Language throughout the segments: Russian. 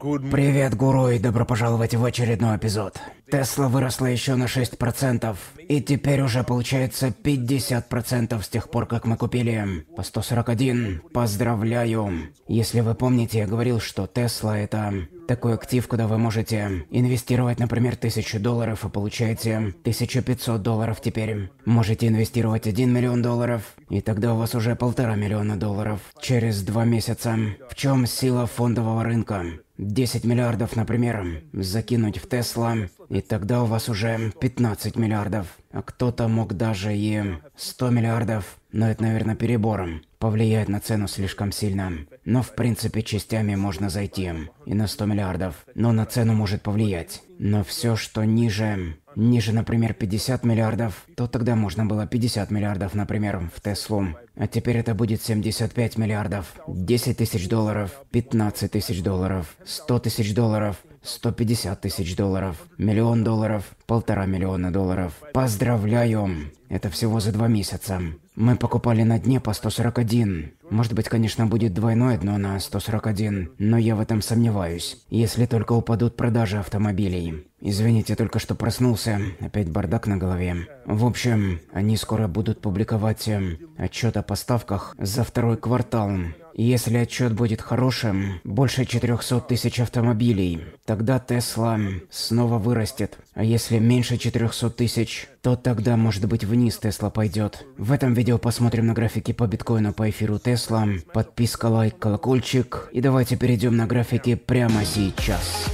Привет, гуру, и добро пожаловать в очередной эпизод. Тесла выросла еще на 6%, и теперь уже получается 50% с тех пор, как мы купили по 141. Поздравляю. Если вы помните, я говорил, что Тесла это такой актив, куда вы можете инвестировать, например, 1000 долларов и получаете 1500 долларов теперь. Можете инвестировать 1 миллион долларов, и тогда у вас уже полтора миллиона долларов через два месяца. В чем сила фондового рынка? 10 миллиардов, например, закинуть в Тесла, и тогда у вас уже 15 миллиардов. А кто-то мог даже и 100 миллиардов но это, наверное, перебором. Повлияет на цену слишком сильно. Но, в принципе, частями можно зайти. И на 100 миллиардов. Но на цену может повлиять. Но все, что ниже... Ниже, например, 50 миллиардов, то тогда можно было 50 миллиардов, например, в Теслу. А теперь это будет 75 миллиардов. 10 тысяч долларов, 15 тысяч долларов, 100 тысяч долларов, 150 тысяч долларов, миллион долларов, Полтора миллиона долларов. Поздравляю! Это всего за два месяца. Мы покупали на дне по 141. Может быть, конечно, будет двойное дно на 141, но я в этом сомневаюсь. Если только упадут продажи автомобилей. Извините, только что проснулся. Опять бардак на голове. В общем, они скоро будут публиковать эм, отчет о поставках за второй квартал. Если отчет будет хорошим, больше 400 тысяч автомобилей, тогда Тесла снова вырастет. А если меньше 400 тысяч, то тогда, может быть, вниз Тесла пойдет. В этом видео посмотрим на графики по биткоину по эфиру Тесла. Подписка, лайк, колокольчик. И давайте перейдем на графики прямо сейчас.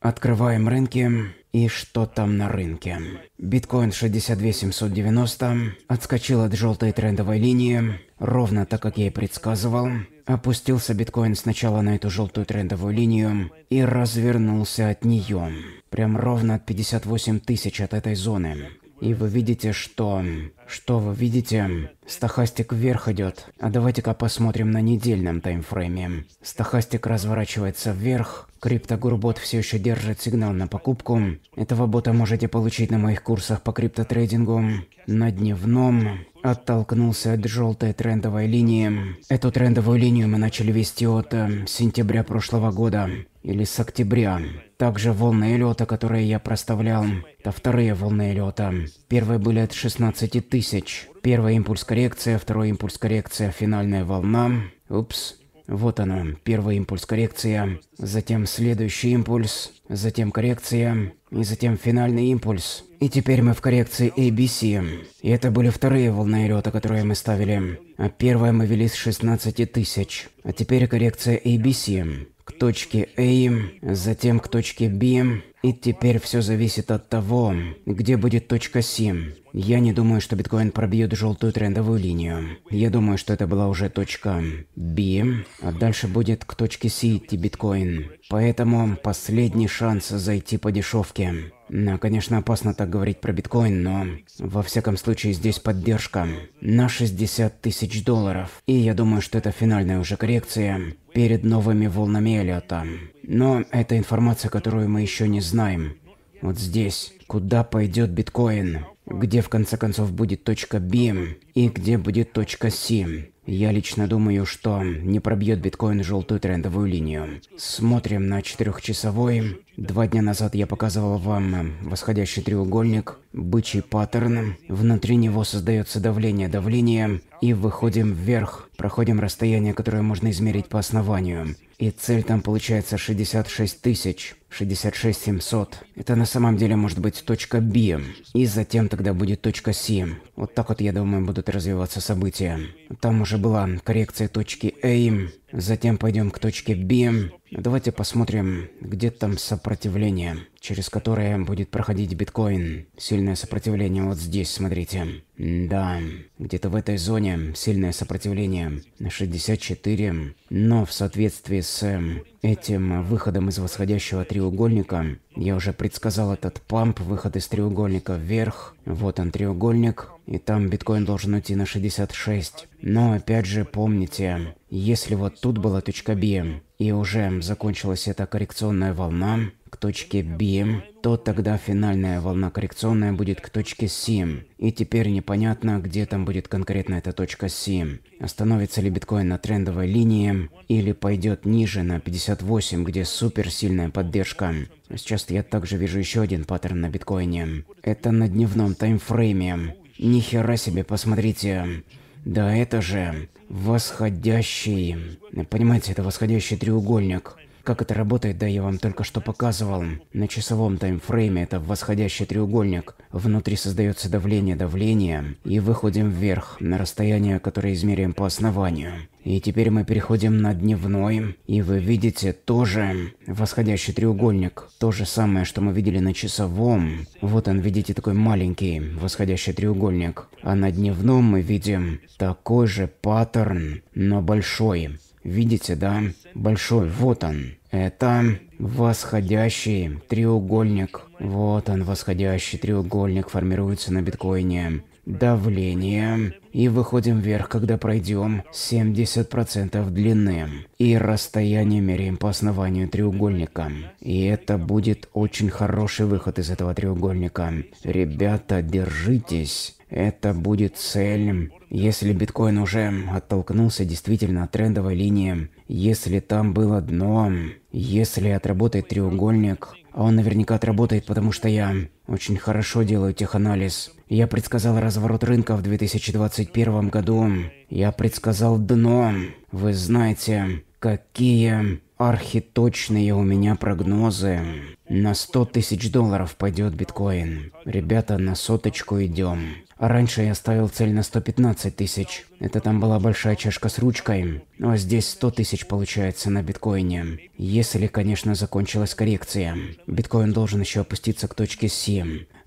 Открываем рынки. И что там на рынке? Биткоин 62790 отскочил от желтой трендовой линии, ровно так, как я и предсказывал опустился биткоин сначала на эту желтую трендовую линию и развернулся от нее. Прям ровно от 58 тысяч от этой зоны. И вы видите, что что вы видите? Стахастик вверх идет. А давайте-ка посмотрим на недельном таймфрейме. Стахастик разворачивается вверх. Криптогурбот все еще держит сигнал на покупку. Этого бота можете получить на моих курсах по криптотрейдингу. На дневном оттолкнулся от желтой трендовой линии. Эту трендовую линию мы начали вести от э, сентября прошлого года или с октября. Также волны лета, которые я проставлял, это вторые волны лета. Первые были от 16 тысяч тысяч. Первый импульс коррекция, второй импульс коррекция, финальная волна. Упс. Вот она, первый импульс коррекция, затем следующий импульс, затем коррекция, и затем финальный импульс. И теперь мы в коррекции ABC. И это были вторые волны лёта, которые мы ставили. А первая мы вели с 16 тысяч. А теперь коррекция ABC к точке A, затем к точке B, и теперь все зависит от того, где будет точка C. Я не думаю, что биткоин пробьет желтую трендовую линию. Я думаю, что это была уже точка B, а дальше будет к точке C идти биткоин. Поэтому последний шанс зайти по дешевке. Ну, конечно, опасно так говорить про биткоин, но во всяком случае здесь поддержка на 60 тысяч долларов. И я думаю, что это финальная уже коррекция перед новыми волнами Эллиота. Но это информация, которую мы еще не знаем. Вот здесь, куда пойдет биткоин, где в конце концов будет точка B, и где будет точка Си. Я лично думаю, что не пробьет биткоин желтую трендовую линию. Смотрим на четырехчасовой. Два дня назад я показывал вам восходящий треугольник, бычий паттерн. Внутри него создается давление, давление, и выходим вверх. Проходим расстояние, которое можно измерить по основанию. И цель там получается 66 тысяч, 66 700. Это на самом деле может быть точка B. И затем тогда будет точка C. Вот так вот, я думаю, будут развиваться события Там уже была коррекция точки A, затем пойдем к точке B, Давайте посмотрим, где там сопротивление, через которое будет проходить биткоин. Сильное сопротивление вот здесь, смотрите. Да, где-то в этой зоне сильное сопротивление 64, но в соответствии с э, этим выходом из восходящего треугольника, я уже предсказал этот памп, выход из треугольника вверх, вот он треугольник, и там биткоин должен уйти на 66. Но опять же, помните, если вот тут была точка B, и уже закончилась эта коррекционная волна к точке B, то тогда финальная волна коррекционная будет к точке C, И теперь непонятно, где там будет конкретно эта точка C. Остановится ли биткоин на трендовой линии, или пойдет ниже на 58, где суперсильная поддержка. Сейчас я также вижу еще один паттерн на биткоине. Это на дневном таймфрейме. Нихера себе, посмотрите. Да это же восходящий... Понимаете, это восходящий треугольник. Как это работает, да я вам только что показывал. На часовом таймфрейме это восходящий треугольник. Внутри создается давление, давление, и выходим вверх, на расстояние, которое измеряем по основанию. И теперь мы переходим на дневной, и вы видите тоже восходящий треугольник. То же самое, что мы видели на часовом. Вот он, видите, такой маленький восходящий треугольник. А на дневном мы видим такой же паттерн, но большой. Видите, да? Большой, вот он. Это восходящий треугольник. Вот он, восходящий треугольник формируется на биткоине. Давление. И выходим вверх, когда пройдем 70% длины. И расстояние меряем по основанию треугольника. И это будет очень хороший выход из этого треугольника. Ребята, держитесь. Это будет цель. Если биткоин уже оттолкнулся действительно от трендовой линии, если там было дно, если отработает треугольник, а он наверняка отработает, потому что я очень хорошо делаю теханализ. Я предсказал разворот рынка в 2021 году. Я предсказал дно. Вы знаете, какие архиточные у меня прогнозы. На 100 тысяч долларов пойдет биткоин. Ребята, на соточку идем. А раньше я ставил цель на 115 тысяч. Это там была большая чашка с ручкой. А здесь 100 тысяч получается на биткоине. Если, конечно, закончилась коррекция. Биткоин должен еще опуститься к точке С.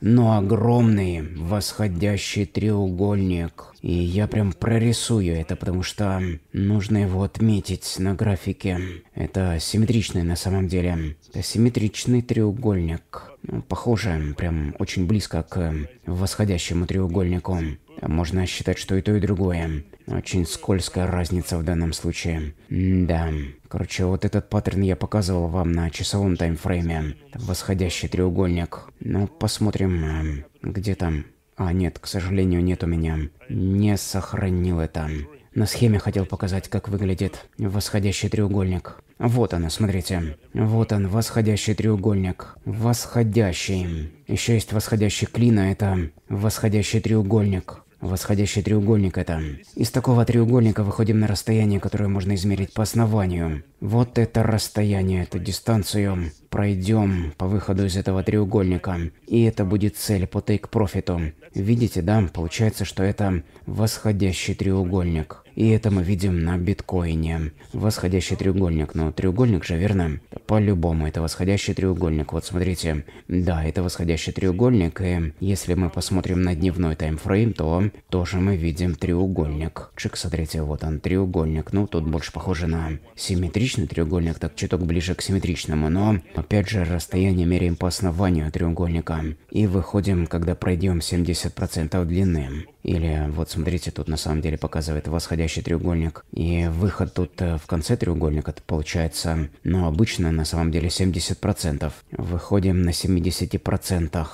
Но огромный восходящий треугольник. И я прям прорисую это, потому что нужно его отметить на графике. Это симметричный на самом деле. Это симметричный треугольник похоже, прям очень близко к восходящему треугольнику. Можно считать, что и то, и другое. Очень скользкая разница в данном случае. М да. Короче, вот этот паттерн я показывал вам на часовом таймфрейме. Восходящий треугольник. Ну, посмотрим, э, где там. А, нет, к сожалению, нет у меня. Не сохранил это. На схеме хотел показать, как выглядит восходящий треугольник. Вот оно, смотрите. Вот он, восходящий треугольник. Восходящий. Еще есть восходящий клин, а это восходящий треугольник. Восходящий треугольник это. Из такого треугольника выходим на расстояние, которое можно измерить по основанию. Вот это расстояние, эту дистанцию пройдем по выходу из этого треугольника. И это будет цель по тейк-профиту. Видите, да? Получается, что это восходящий треугольник. И это мы видим на биткоине. Восходящий треугольник. Но ну, треугольник же, верно? По-любому, это восходящий треугольник. Вот смотрите. Да, это восходящий треугольник. И если мы посмотрим на дневной таймфрейм, то тоже мы видим треугольник. Чик, смотрите, вот он, треугольник. Ну, тут больше похоже на симметричный треугольник, так чуток ближе к симметричному. Но, опять же, расстояние меряем по основанию треугольника. И выходим, когда пройдем 70% длины. Или вот смотрите, тут на самом деле показывает восходящий треугольник. И выход тут э, в конце треугольника это получается, ну, обычно на самом деле 70%. Выходим на 70%.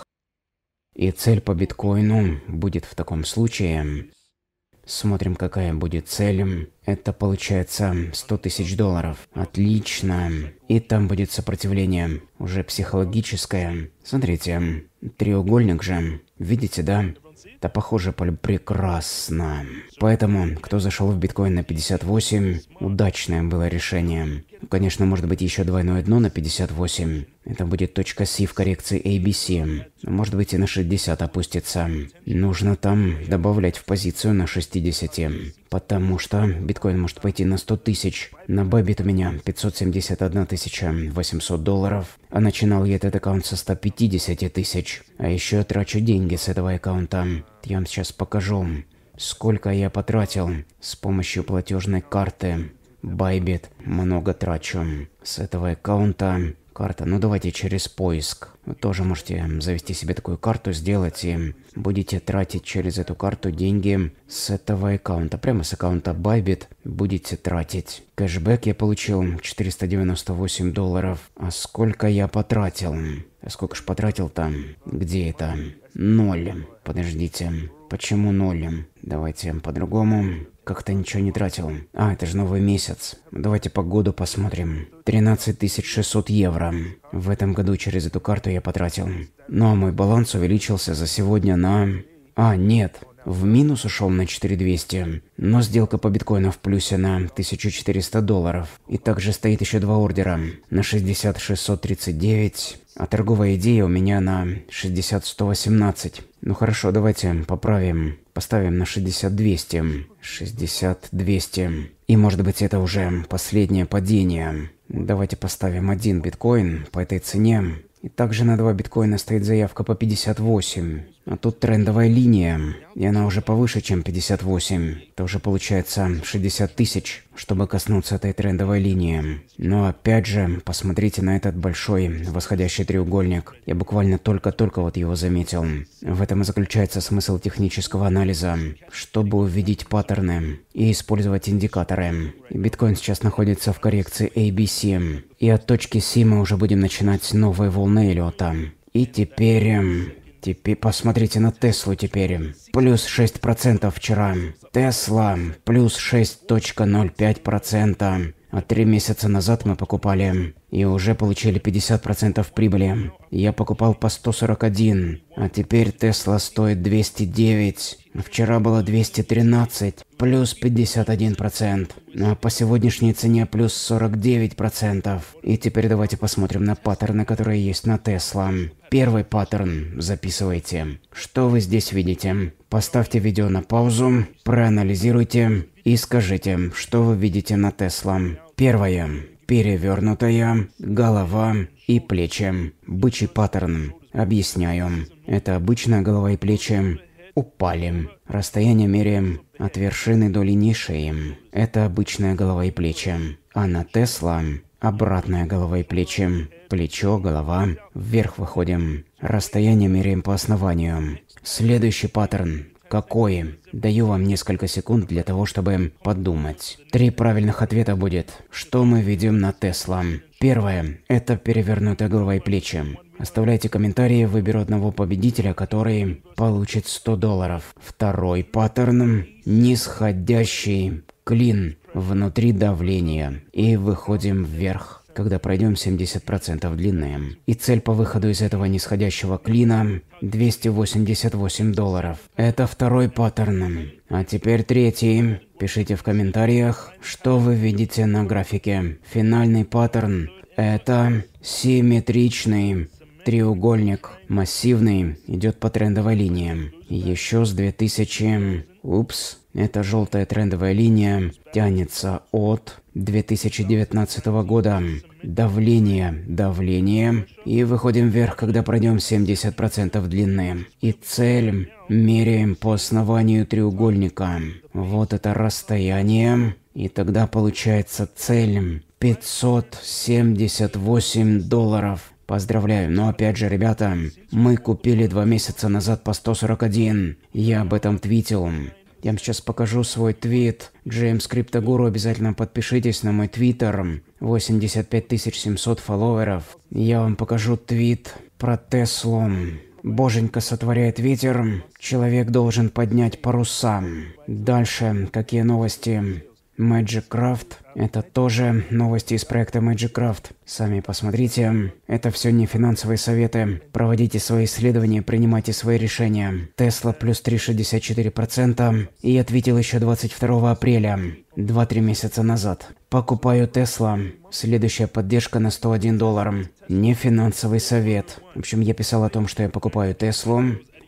И цель по биткоину будет в таком случае. Смотрим, какая будет цель. Это получается 100 тысяч долларов. Отлично. И там будет сопротивление, уже психологическое. Смотрите, треугольник же. Видите, да? Да похоже, прекрасно. Поэтому, кто зашел в биткоин на 58, удачное было решение. Ну, конечно, может быть еще двойное дно на 58. Это будет точка C в коррекции ABC. А может быть и на 60 опустится. Нужно там добавлять в позицию на 60. Потому что биткоин может пойти на 100 тысяч. На Bybit у меня 571 тысяча 800 долларов. А начинал я этот аккаунт со 150 тысяч. А еще трачу деньги с этого аккаунта. Я вам сейчас покажу сколько я потратил с помощью платежной карты. Байбит много трачу с этого аккаунта. Карта, ну давайте через поиск. Вы тоже можете завести себе такую карту, сделать и будете тратить через эту карту деньги с этого аккаунта. Прямо с аккаунта Байбит будете тратить. Кэшбэк я получил 498 долларов. А сколько я потратил? А сколько ж потратил там? Где это? Ноль. Подождите. Почему ноль? Давайте по-другому. Как-то ничего не тратил. А, это же новый месяц. Давайте по году посмотрим. 13 600 евро. В этом году через эту карту я потратил. Но ну, а мой баланс увеличился за сегодня на... А, нет. В минус ушел на 4200. Но сделка по биткоину в плюсе на 1400 долларов. И также стоит еще два ордера. На 60 639 а торговая идея у меня на 60-118. Ну хорошо, давайте поправим. Поставим на 60-200. 60-200. И может быть это уже последнее падение. Давайте поставим один биткоин по этой цене. И также на два биткоина стоит заявка по 58. А тут трендовая линия, и она уже повыше, чем 58. Это уже получается 60 тысяч, чтобы коснуться этой трендовой линии. Но опять же, посмотрите на этот большой восходящий треугольник. Я буквально только-только вот его заметил. В этом и заключается смысл технического анализа, чтобы увидеть паттерны и использовать индикаторы. Биткоин сейчас находится в коррекции ABC, и от точки C мы уже будем начинать новые волны Эллиота. И теперь... Эм, Теперь посмотрите на Теслу теперь. Плюс 6% вчера. Тесла плюс 6.05%. А три месяца назад мы покупали и уже получили 50% прибыли. Я покупал по 141, а теперь Тесла стоит 209. Вчера было 213, плюс 51%, а по сегодняшней цене плюс 49%. И теперь давайте посмотрим на паттерны, которые есть на Тесла. Первый паттерн записывайте. Что вы здесь видите? Поставьте видео на паузу, проанализируйте и скажите, что вы видите на Тесла. Первое. Перевернутая голова и плечи. Бычий паттерн. Объясняю. Это обычно голова и плечи упали. Расстояние меряем от вершины до линии шеи. Это обычная голова и плечи. А на Тесла обратная голова и плечи. Плечо, голова. Вверх выходим. Расстояние меряем по основанию. Следующий паттерн. Какой? Даю вам несколько секунд для того, чтобы подумать. Три правильных ответа будет. Что мы видим на Тесла? Первое – это перевернутые головой плечи. Оставляйте комментарии, выберу одного победителя, который получит 100 долларов. Второй паттерн – нисходящий клин внутри давления. И выходим вверх когда пройдем 70% длины. И цель по выходу из этого нисходящего клина – 288 долларов. Это второй паттерн. А теперь третий. Пишите в комментариях, что вы видите на графике. Финальный паттерн – это симметричный треугольник, массивный, идет по трендовой линии. Еще с 2000... Упс. Эта желтая трендовая линия тянется от 2019 года. Давление, давление. И выходим вверх, когда пройдем 70% длины. И цель меряем по основанию треугольника. Вот это расстояние. И тогда получается цель 578 долларов. Поздравляю, но опять же, ребята, мы купили два месяца назад по 141. Я об этом твитил. Я вам сейчас покажу свой твит. Джеймс Криптогуру, обязательно подпишитесь на мой твиттер. 85 700 фолловеров. Я вам покажу твит про Теслу. Боженька сотворяет ветер, человек должен поднять паруса. Дальше, какие новости? Magic Craft это тоже новости из проекта Magic Сами посмотрите. Это все не финансовые советы. Проводите свои исследования, принимайте свои решения. Тесла плюс 3,64%. И ответил еще 22 апреля. 2-3 месяца назад. Покупаю Тесла. Следующая поддержка на 101 доллар. Не финансовый совет. В общем, я писал о том, что я покупаю Теслу.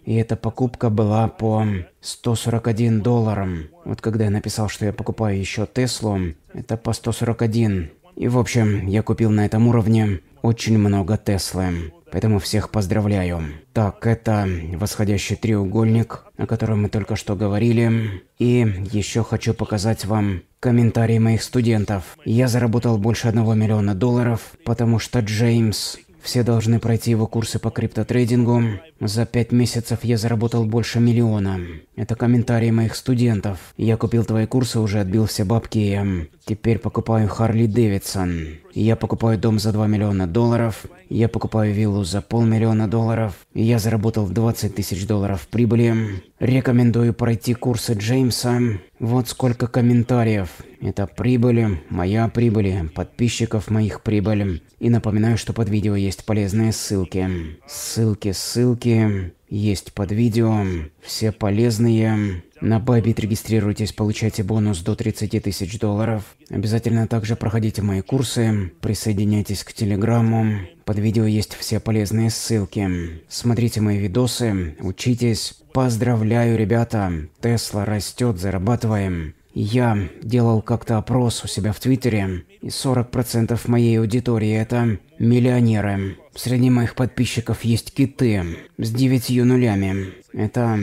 И эта покупка была по 141 долларам. Вот когда я написал, что я покупаю еще Теслу, это по 141. И в общем, я купил на этом уровне очень много Теслы. Поэтому всех поздравляю. Так, это восходящий треугольник, о котором мы только что говорили. И еще хочу показать вам комментарии моих студентов. Я заработал больше одного миллиона долларов, потому что Джеймс все должны пройти его курсы по криптотрейдингу. За пять месяцев я заработал больше миллиона. Это комментарии моих студентов. Я купил твои курсы, уже отбил все бабки. Теперь покупаю Харли Дэвидсон я покупаю дом за 2 миллиона долларов, я покупаю виллу за полмиллиона долларов, я заработал 20 тысяч долларов прибыли, рекомендую пройти курсы Джеймса, вот сколько комментариев. Это прибыли. моя прибыль, подписчиков моих прибыль. И напоминаю, что под видео есть полезные ссылки. Ссылки, ссылки есть под видео, все полезные. На Bybit регистрируйтесь, получайте бонус до 30 тысяч долларов. Обязательно также проходите мои курсы, присоединяйтесь к Телеграмму. Под видео есть все полезные ссылки. Смотрите мои видосы, учитесь. Поздравляю, ребята! Тесла растет, зарабатываем. Я делал как-то опрос у себя в Твиттере, и 40% моей аудитории – это миллионеры. Среди моих подписчиков есть киты с девятью нулями. Это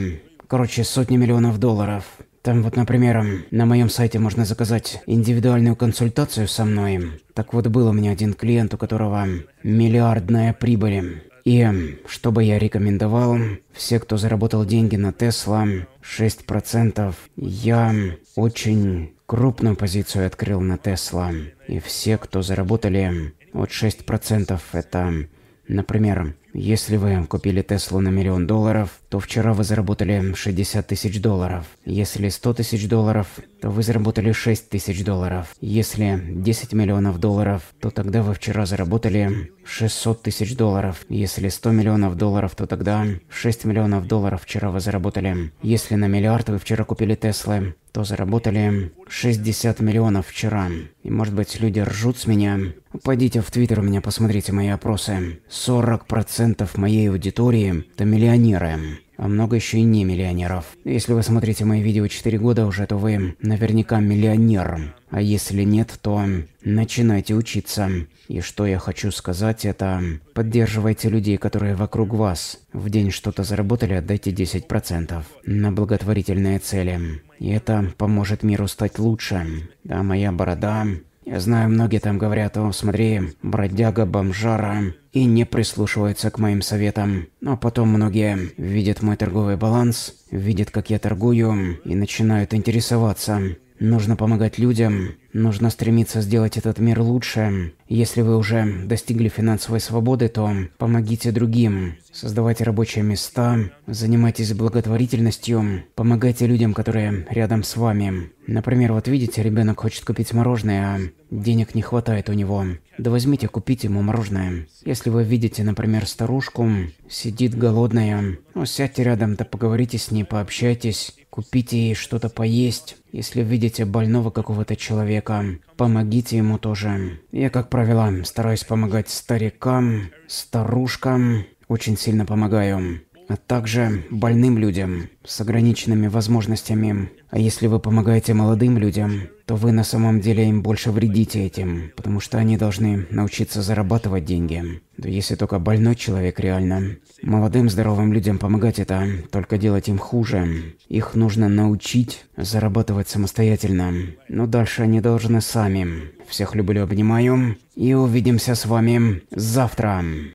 Короче, сотни миллионов долларов. Там вот, например, на моем сайте можно заказать индивидуальную консультацию со мной. Так вот, был у меня один клиент, у которого миллиардная прибыль. И что бы я рекомендовал, все, кто заработал деньги на Тесла, 6%, я очень крупную позицию открыл на Тесла. И все, кто заработали вот 6%, это, например, если вы купили Теслу на миллион долларов, то вчера вы заработали 60 тысяч долларов. Если 100 тысяч долларов, то вы заработали 6 тысяч долларов. Если 10 миллионов долларов, то тогда вы вчера заработали 600 тысяч долларов. Если 100 миллионов долларов, то тогда 6 миллионов долларов вчера вы заработали. Если на миллиард вы вчера купили Теслы, то заработали 60 миллионов вчера. И может быть люди ржут с меня. Пойдите в Твиттер у меня, посмотрите мои опросы. 40% моей аудитории – это миллионеры а много еще и не миллионеров. Если вы смотрите мои видео 4 года уже, то вы наверняка миллионер. А если нет, то начинайте учиться. И что я хочу сказать, это поддерживайте людей, которые вокруг вас. В день что-то заработали, отдайте 10% на благотворительные цели. И это поможет миру стать лучше. Да, моя борода я знаю, многие там говорят, о, смотри, бродяга, бомжара, и не прислушиваются к моим советам. Но потом многие видят мой торговый баланс, видят, как я торгую, и начинают интересоваться. Нужно помогать людям, нужно стремиться сделать этот мир лучше. Если вы уже достигли финансовой свободы, то помогите другим. Создавайте рабочие места, занимайтесь благотворительностью, помогайте людям, которые рядом с вами. Например, вот видите, ребенок хочет купить мороженое, а денег не хватает у него. Да возьмите, купите ему мороженое. Если вы видите, например, старушку, сидит голодная, ну сядьте рядом, да поговорите с ней, пообщайтесь. Купите ей что-то поесть. Если видите больного какого-то человека, помогите ему тоже. Я, как правило, стараюсь помогать старикам, старушкам. Очень сильно помогаю а также больным людям с ограниченными возможностями. А если вы помогаете молодым людям, то вы на самом деле им больше вредите этим, потому что они должны научиться зарабатывать деньги. Да если только больной человек реально. Молодым здоровым людям помогать это, только делать им хуже. Их нужно научить зарабатывать самостоятельно. Но дальше они должны сами. Всех люблю, обнимаю. И увидимся с вами завтра.